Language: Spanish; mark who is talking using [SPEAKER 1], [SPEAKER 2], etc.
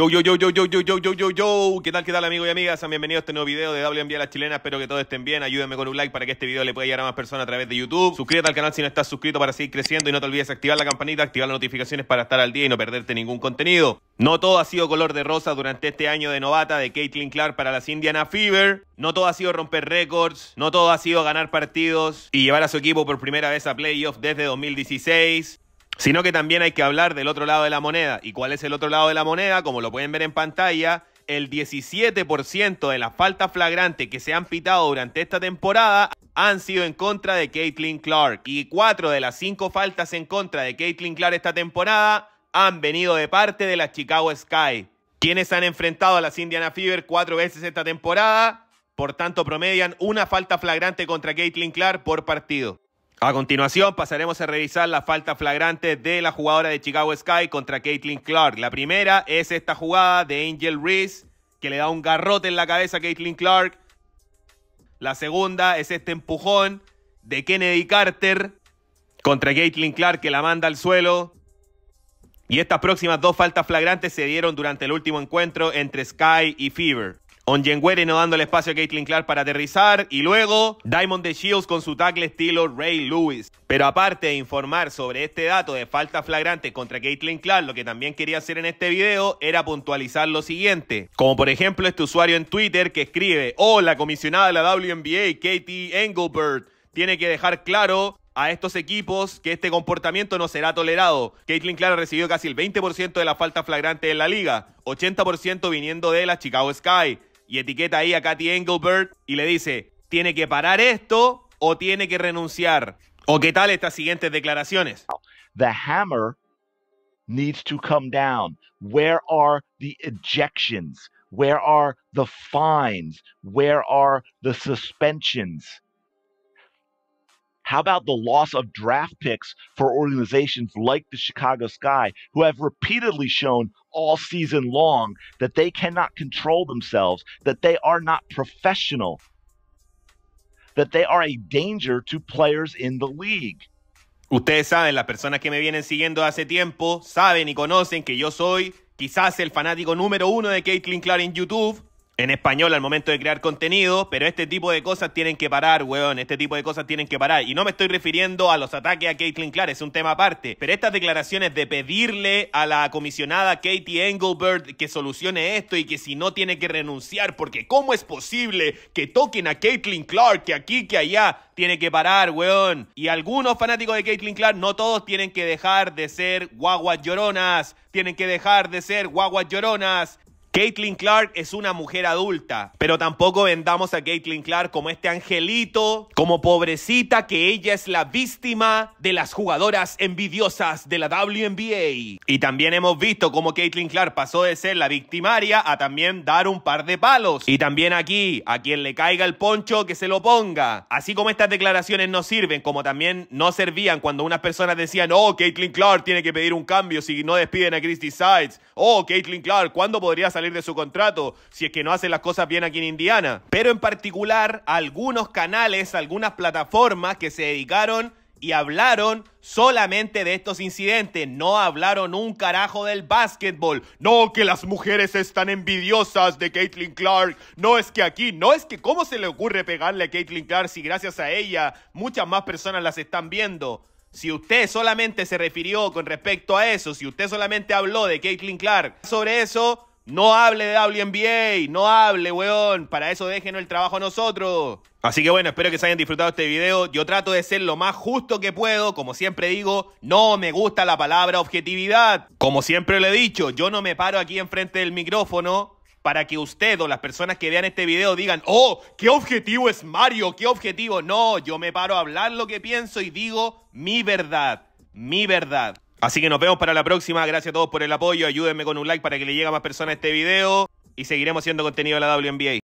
[SPEAKER 1] Yo, yo, yo, yo, yo, yo, yo, yo, yo, yo. ¿Qué tal, qué tal, amigos y amigas? Bienvenidos a este nuevo video de WNBA a las chilenas. Espero que todos estén bien. Ayúdenme con un like para que este video le pueda llegar a más personas a través de YouTube. Suscríbete al canal si no estás suscrito para seguir creciendo. Y no te olvides de activar la campanita, activar las notificaciones para estar al día y no perderte ningún contenido. No todo ha sido color de rosa durante este año de novata de Caitlin Clark para las Indiana Fever. No todo ha sido romper récords. No todo ha sido ganar partidos y llevar a su equipo por primera vez a playoffs desde 2016 sino que también hay que hablar del otro lado de la moneda. ¿Y cuál es el otro lado de la moneda? Como lo pueden ver en pantalla, el 17% de las faltas flagrantes que se han pitado durante esta temporada han sido en contra de Caitlin Clark. Y cuatro de las cinco faltas en contra de Caitlin Clark esta temporada han venido de parte de las Chicago Sky, quienes han enfrentado a las Indiana Fever cuatro veces esta temporada. Por tanto, promedian una falta flagrante contra Caitlin Clark por partido. A continuación pasaremos a revisar la falta flagrante de la jugadora de Chicago Sky contra Caitlin Clark. La primera es esta jugada de Angel Reese que le da un garrote en la cabeza a Caitlin Clark. La segunda es este empujón de Kennedy Carter contra Caitlin Clark que la manda al suelo. Y estas próximas dos faltas flagrantes se dieron durante el último encuentro entre Sky y Fever. Onyenguere no dando el espacio a Caitlin Clark para aterrizar. Y luego Diamond de Shields con su tackle estilo Ray Lewis. Pero aparte de informar sobre este dato de falta flagrante contra Caitlin Clark, lo que también quería hacer en este video era puntualizar lo siguiente. Como por ejemplo este usuario en Twitter que escribe, oh, la comisionada de la WNBA, Katie Engelbert, tiene que dejar claro a estos equipos que este comportamiento no será tolerado. Caitlin Clark recibió casi el 20% de la falta flagrante en la liga, 80% viniendo de la Chicago Sky y etiqueta ahí a Katy Engelbert y le dice, tiene que parar esto o tiene que renunciar. ¿O qué tal estas siguientes declaraciones?
[SPEAKER 2] The hammer needs to come down. Where are the ejections? Where are the fines? Where are the suspensions? How about the loss of draft picks for organizations like the Chicago Sky, who have repeatedly shown all season long that they cannot control themselves, that they are not professional, that they are a danger to players in the league? Ustedes saben,
[SPEAKER 1] las personas que me vienen siguiendo hace tiempo saben y conocen que yo soy quizás el fanático número uno de Caitlin Clark en YouTube. en español al momento de crear contenido, pero este tipo de cosas tienen que parar, weón, este tipo de cosas tienen que parar. Y no me estoy refiriendo a los ataques a Caitlyn Clark, es un tema aparte, pero estas declaraciones de pedirle a la comisionada Katie Engelbert que solucione esto y que si no tiene que renunciar, porque ¿cómo es posible que toquen a Caitlyn Clark, que aquí, que allá, tiene que parar, weón? Y algunos fanáticos de Caitlyn Clark, no todos tienen que dejar de ser guaguas lloronas, tienen que dejar de ser guaguas lloronas, Caitlin Clark es una mujer adulta, pero tampoco vendamos a Caitlin Clark como este angelito, como pobrecita, que ella es la víctima de las jugadoras envidiosas de la WNBA. Y también hemos visto cómo Caitlin Clark pasó de ser la victimaria a también dar un par de palos. Y también aquí, a quien le caiga el poncho, que se lo ponga. Así como estas declaraciones no sirven, como también no servían cuando unas personas decían, oh, Caitlin Clark tiene que pedir un cambio si no despiden a Christy Sides. Oh, Caitlin Clark, ¿cuándo podría salir de su contrato si es que no hace las cosas bien aquí en Indiana. Pero en particular, algunos canales, algunas plataformas que se dedicaron y hablaron solamente de estos incidentes. No hablaron un carajo del básquetbol. No que las mujeres están envidiosas de Caitlin Clark. No es que aquí, no es que cómo se le ocurre pegarle a Caitlin Clark si gracias a ella muchas más personas las están viendo. Si usted solamente se refirió con respecto a eso, si usted solamente habló de Caitlin Clark sobre eso, no hable de WNBA, no hable, weón. Para eso déjenos el trabajo a nosotros. Así que bueno, espero que se hayan disfrutado este video. Yo trato de ser lo más justo que puedo. Como siempre digo, no me gusta la palabra objetividad. Como siempre le he dicho, yo no me paro aquí enfrente del micrófono para que usted o las personas que vean este video digan, oh, ¿qué objetivo es Mario? ¿Qué objetivo? No, yo me paro a hablar lo que pienso y digo mi verdad, mi verdad. Así que nos vemos para la próxima. Gracias a todos por el apoyo. Ayúdenme con un like para que le llegue a más personas este video. Y seguiremos haciendo contenido de la WNBA.